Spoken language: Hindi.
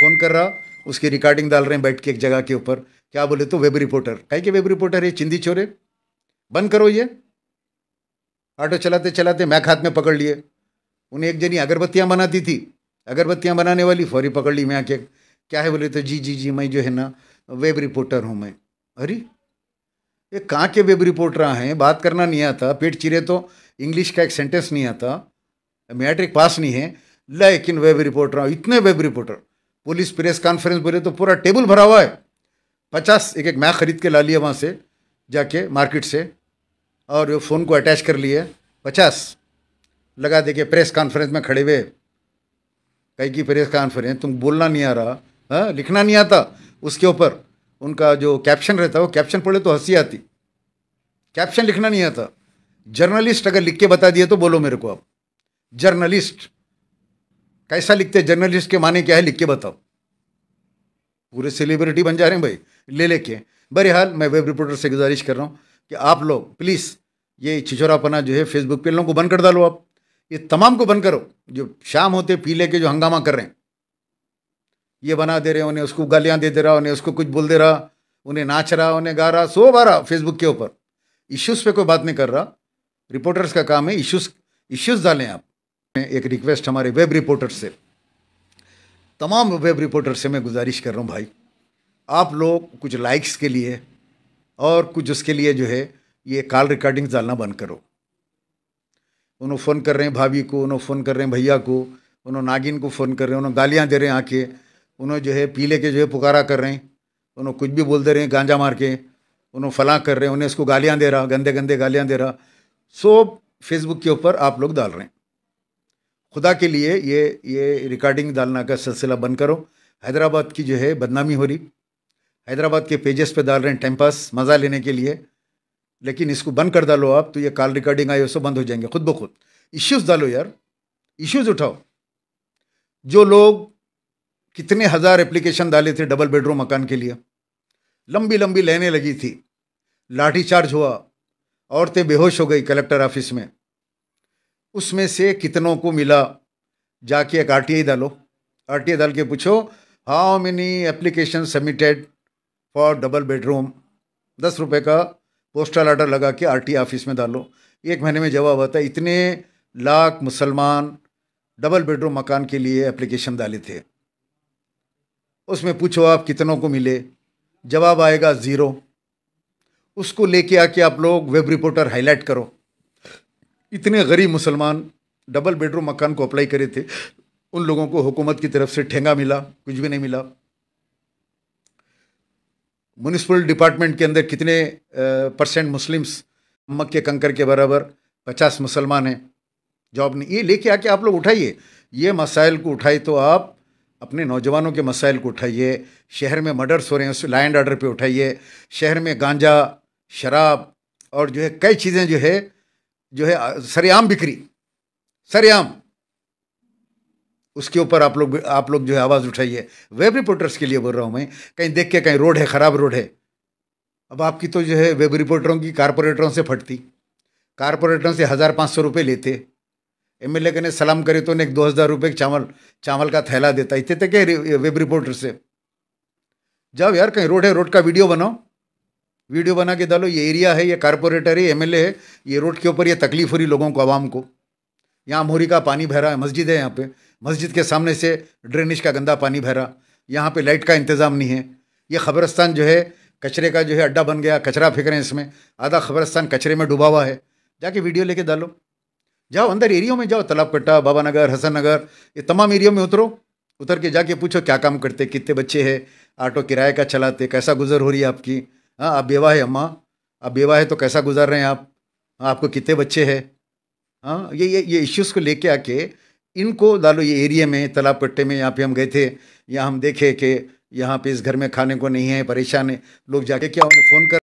फ़ोन कर रहा उसकी रिकॉर्डिंग डाल रहे हैं बैठ के एक जगह के ऊपर क्या बोले तो वेब रिपोर्टर कहीं के वेब रिपोर्टर है चिंदी चोरे बंद करो ये ऑटो चलाते चलाते मैं हाथ में पकड़ लिए उन्हें एक जनी अगरबत्तियाँ बनाती थी अगरबत्तियाँ बनाने वाली फौरी पकड़ ली मैं आके क्या है बोले तो जी जी जी मैं जो है ना वेब रिपोर्टर हूँ मैं अरे ये कहाँ के वेब रिपोर्टर हैं बात करना नहीं आता पेट चिरे तो इंग्लिश का एक सेंटेंस नहीं आता मैट्रिक पास नहीं है लेकिन वेब रिपोर्टर इतने web reporter police press conference बोले तो पूरा टेबल भरा हुआ है पचास एक एक मैं ख़रीद के ला लिया वहाँ से जाके मार्केट से और फ़ोन को अटैच कर लिए पचास लगा दे के प्रेस कॉन्फ्रेंस में खड़े हुए कहीं की प्रेस कॉन्फ्रेंस तुम बोलना नहीं आ रहा हाँ लिखना नहीं आता उसके ऊपर उनका जो कैप्शन रहता है वो कैप्शन पढ़े तो हंसी आती कैप्शन लिखना नहीं आता जर्नलिस्ट अगर लिख के बता दिए तो बोलो मेरे को आप जर्नलिस्ट कैसा लिखते जर्नलिस्ट के माने क्या है लिख के बताओ पूरे सेलिब्रिटी बन जा रहे हैं भाई ले लेके बहरहाल मैं वेब रिपोर्टर से गुजारिश कर रहा हूँ कि आप लोग प्लीज़ ये छिछोरापना जो है फेसबुक पे लोगों को बंद कर डालो आप ये तमाम को बंद करो जो शाम होते पी लेके के जो हंगामा कर रहे हैं ये बना दे रहे उन्हें उसको गालियाँ दे दे रहा उन्हें उसको कुछ बोल दे रहा उन्हें नाच रहा उन्हें गा रहा सो आ रहा फेसबुक के ऊपर इश्यूज़ पे कोई बात नहीं कर रहा रिपोर्टर्स का काम है इश्यूज़ इश्यूज़ डालें आप एक रिक्वेस्ट हमारे वेब रिपोर्टर से तमाम वेब रिपोर्टर से मैं गुजारिश कर रहा हूँ भाई आप लोग कुछ लाइक्स के लिए और कुछ उसके लिए जो है ये कॉल रिकॉर्डिंग डालना बंद करो उन्होंने फ़ोन कर रहे हैं भाभी को उन्होंने फ़ोन कर रहे हैं भैया को उन्होंने नागिन को फ़ोन कर रहे हैं उन्होंने गालियाँ दे रहे हैं आके उन्होंने जो है पीले के जो है पुकारा कर रहे हैं उन्होंने कुछ भी बोल दे रहे हैं गांजा मार के उन्होंने फला कर रहे हैं उन्हें उसको गालियाँ दे रहा गंदे गंदे गालियाँ दे रहा सो फेसबुक के ऊपर आप लोग डाल रहे हैं खुदा के लिए ये ये रिकॉर्डिंग डालना का सिलसिला बंद करो हैदराबाद की जो है बदनामी हो रही हैदराबाद के पेजेस पे डाल रहे हैं टाइम पास मज़ा लेने के लिए लेकिन इसको बंद कर डालो आप तो ये कॉल रिकॉर्डिंग आई सो बंद हो जाएंगे खुद ब खुद इश्यूज़ डालो यार इश्यूज़ उठाओ जो लोग कितने हज़ार एप्लीकेशन डाले थे डबल बेडरूम मकान के लिए लंबी लंबी लाइनें लगी थी लाठी चार्ज हुआ औरतें बेहोश हो गई कलेक्टर ऑफिस में उसमें से कितनों को मिला जाके एक आर टी डालो आर टी डाल के पूछो how many application submitted for double bedroom दस रुपये का पोस्टल आर्डर लगा के आर ऑफिस में डालो एक महीने में जवाब आता है इतने लाख मुसलमान डबल बेडरूम मकान के लिए एप्लीकेशन डाले थे उसमें पूछो आप कितनों को मिले जवाब आएगा ज़ीरो उसको लेके आके आप लोग वेब रिपोर्टर हाईलाइट करो इतने गरीब मुसलमान डबल बेडरूम मकान को अप्लाई करे थे उन लोगों को हुकूमत की तरफ से ठेंगा मिला कुछ भी नहीं मिला म्यूनसिपल डिपार्टमेंट के अंदर कितने परसेंट मुस्लिम्स मक के कंकर के बराबर पचास मुसलमान हैं जॉब नहीं ये लेके आके आप लोग उठाइए ये मसाइल को उठाए तो आप अपने नौजवानों के मसाइल को उठाइए शहर में मर्डर्स हो रहे हैं उस लाइन ऑर्डर पे उठाइए शहर में गांजा शराब और जो है कई चीज़ें जो है जो है सरेआम बिक्री सरेआम उसके ऊपर आप लोग आप लोग जो है आवाज़ उठाइए वेब रिपोर्टर्स के लिए बोल रहा हूँ मैं कहीं देख के कहीं रोड है ख़राब रोड है अब आपकी तो जो है वेब रिपोर्टरों की कारपोरेटरों से फटती कारपोरेटरों से हज़ार पाँच सौ रुपये लेते एम एल ए कहने सलाम करे तो उन्हें दो हज़ार रुपये चावल चावल का थैला देता इतने तक वेब रिपोर्टर से जाओ यार कहीं रोड है रोड का वीडियो बनाओ वीडियो बना के डालो ये एरिया है ये कारपोरेटर है एम है ये रोड के ऊपर ये तकलीफ हो रही लोगों को आवाम को यहाँ मोहरी का पानी भरा है मस्जिद है यहाँ पे मस्जिद के सामने से ड्रेनेज का गंदा पानी भरा यहाँ पे लाइट का इंतज़ाम नहीं है ये खबरस्तान जो है कचरे का जो है अड्डा बन गया कचरा फेंक रहे हैं इसमें आधा खबरस्तान कचरे में डूबा हुआ है जाके वीडियो लेके डालो जाओ अंदर एरियो में जाओ तालाबकट्टा बाबा नगर हसन नगर ये तमाम एरियो में उतरो उतर के जाके पूछो क्या काम करते कितने बच्चे हैं ऑटो किराए का चलाते कैसा गुजर हो रही है आपकी हाँ आप बेवा है अम्मा आप बेवा है तो कैसा गुजार रहे हैं आप हाँ, आपको कितने बच्चे हैं हाँ ये ये ये इश्यूज़ को लेके आके इनको डालो ये एरिया में तालाब पट्टे में यहाँ पे हम गए थे यहाँ हम देखे कि यहाँ पे इस घर में खाने को नहीं है परेशान है लोग जाके क्या उन्हें फ़ोन कर